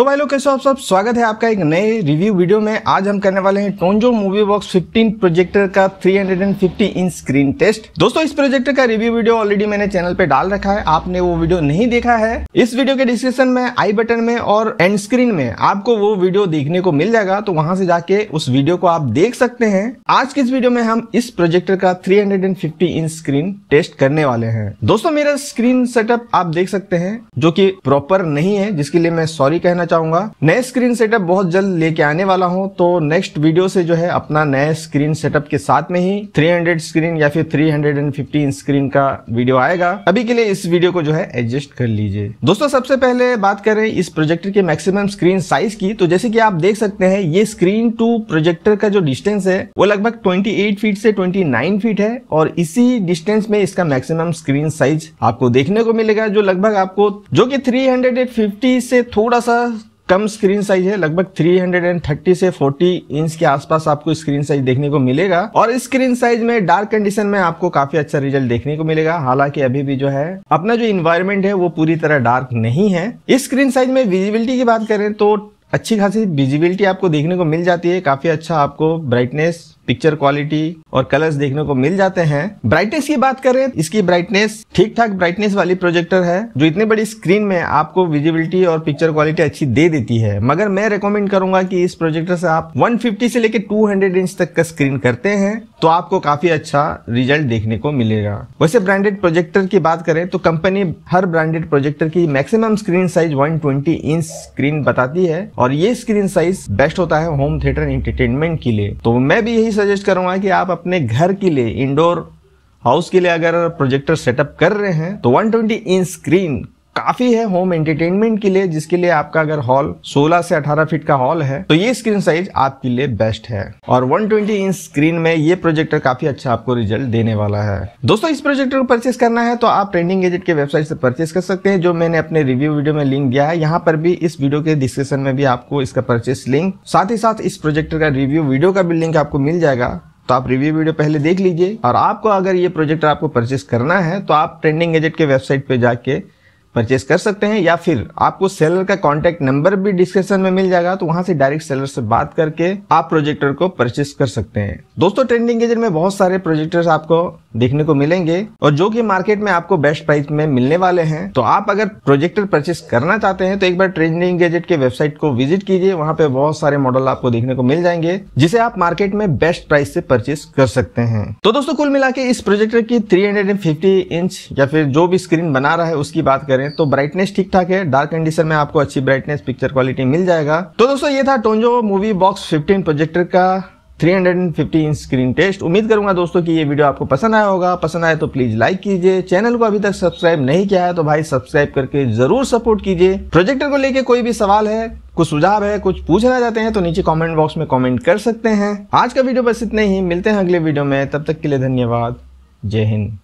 तो भाई लोग कैसे आप सब स्वागत है आपका एक नए रिव्यू वीडियो में आज हम करने वाले हैं टोंजो मूवी बॉक्स 15 प्रोजेक्टर का 350 इंच स्क्रीन टेस्ट दोस्तों इस प्रोजेक्टर का रिव्यू वीडियो ऑलरेडी मैंने चैनल पे डाल रखा है आपने वो वीडियो नहीं देखा है इस वीडियो के डिस्क्रिप्शन में आई बटन में और एंड स्क्रीन में आपको वो वीडियो देखने को मिल जाएगा तो वहां से जाके उस वीडियो को आप देख सकते हैं आज की इस वीडियो में हम इस प्रोजेक्टर का थ्री इंच स्क्रीन टेस्ट करने वाले हैं दोस्तों मेरा स्क्रीन सेटअप आप देख सकते हैं जो की प्रॉपर नहीं है जिसके लिए मैं सॉरी कहना चाहूंगा नए स्क्रीन सेटअप बहुत जल्द लेके आने वाला हूँ तो नेक्स्ट वीडियो से जो है अपना नए स्क्रीन सेटअप के साथ में ही 300 स्क्रीन या फिर 315 स्क्रीन का वीडियो आएगा अभी के लिए इस वीडियो को जो है एडजस्ट कर लीजिए दोस्तों सबसे पहले बात करें इस प्रोजेक्टर के मैक्सिमम स्क्रीन साइज की तो जैसे की आप देख सकते हैं ये स्क्रीन टू प्रोजेक्टर का जो डिस्टेंस है वो लगभग 28 फीट से 29 फीट है और इसी डिस्टेंस में इसका मैक्सिमम स्क्रीन साइज आपको देखने को मिलेगा जो लगभग आपको जो कि 350 से थोड़ा सा कम स्क्रीन साइज है लगभग 330 से 40 इंच के आसपास आपको स्क्रीन साइज देखने को मिलेगा और स्क्रीन साइज में डार्क कंडीशन में आपको काफी अच्छा रिजल्ट देखने को मिलेगा हालांकि अभी भी जो है अपना जो इन्वायरमेंट है वो पूरी तरह डार्क नहीं है इस स्क्रीन साइज में विजिबिलिटी की बात करें तो अच्छी खासी विजिबिलिटी आपको देखने को मिल जाती है काफी अच्छा आपको ब्राइटनेस पिक्चर क्वालिटी और कलर्स देखने को मिल जाते हैं ब्राइटनेस की बात करें इसकी ब्राइटनेस ठीक ठाक ब्राइटनेस वाली प्रोजेक्टर है जो इतनी बड़ी स्क्रीन में आपको विजिबिलिटी और पिक्चर क्वालिटी अच्छी दे देती है मगर मैं रिकमेंड करूंगा कि इस प्रोजेक्टर से आप 150 से लेकर 200 इंच तक का स्क्रीन करते हैं तो आपको काफी अच्छा रिजल्ट देखने को मिलेगा वैसे ब्रांडेड प्रोजेक्टर की बात करें तो कंपनी हर ब्रांडेड प्रोजेक्टर की maximum screen size 120 inch screen बताती है और ये स्क्रीन साइज बेस्ट होता है होम थिएटर एंटरटेनमेंट के लिए तो मैं भी यही सजेस्ट करूंगा कि आप अपने घर के लिए इंडोर हाउस के लिए अगर प्रोजेक्टर सेटअप कर रहे हैं तो 120 इंच स्क्रीन काफ़ी है होम एंटरटेनमेंट के लिए जिसके लिए आपका अगर हॉल 16 से 18 फीट का हॉल है तो ये स्क्रीन साइज आपके लिए बेस्ट है और 120 इंच स्क्रीन में ये प्रोजेक्टर काफ़ी अच्छा आपको रिजल्ट देने वाला है दोस्तों इस प्रोजेक्टर को परचेस करना है तो आप ट्रेंडिंग एजेंट के वेबसाइट से परचेस कर सकते हैं जो मैंने अपने रिव्यू वीडियो में लिंक दिया है यहाँ पर भी इस वीडियो के डिस्क्रिप्शन में भी आपको इसका परचेस लिंक साथ ही साथ इस प्रोजेक्टर का रिव्यू वीडियो का भी लिंक आपको मिल जाएगा तो आप रिव्यू वीडियो पहले देख लीजिए और आपको अगर ये प्रोजेक्टर आपको परचेस करना है तो आप ट्रेंडिंग एजेंट के वेबसाइट पे जाके परचेस कर सकते हैं या फिर आपको सेलर का कॉन्टेक्ट नंबर भी डिस्क्रिप्शन में मिल जाएगा तो वहां से डायरेक्ट सेलर से बात करके आप प्रोजेक्टर को परचेस कर सकते हैं दोस्तों ट्रेंडिंग एजेंट में बहुत सारे प्रोजेक्टर्स आपको देखने को मिलेंगे और जो कि मार्केट में आपको बेस्ट प्राइस में मिलने वाले हैं तो आप अगर प्रोजेक्टर परचेस करना चाहते हैं तो एक बार ट्रेंडिंग गैजेट के वेबसाइट को विजिट कीजिए वहां पे बहुत सारे मॉडल आपको देखने को मिल जाएंगे जिसे आप मार्केट में बेस्ट प्राइस से परचेस कर सकते हैं तो दोस्तों कुल मिला के इस प्रोजेक्टर की थ्री इंच या फिर जो भी स्क्रीन बना रहा है उसकी बात करें तो ब्राइटनेस ठीक ठाक है डार्क कंडीशन में आपको अच्छी ब्राइटनेस पिक्चर क्वालिटी मिल जाएगा तो दोस्तों ये था टोंजो मूवी बॉक्स फिफ्टीन प्रोजेक्टर का 315 स्क्रीन टेस्ट उम्मीद करूंगा दोस्तों कि ये वीडियो आपको पसंद आया होगा पसंद आए तो प्लीज लाइक कीजिए चैनल को अभी तक सब्सक्राइब नहीं किया है तो भाई सब्सक्राइब करके जरूर सपोर्ट कीजिए प्रोजेक्टर को लेके कोई भी सवाल है कुछ सुझाव है कुछ पूछना चाहते हैं तो नीचे कमेंट बॉक्स में कॉमेंट कर सकते हैं आज का वीडियो बस इतने ही मिलते हैं अगले वीडियो में तब तक के लिए धन्यवाद जय हिंद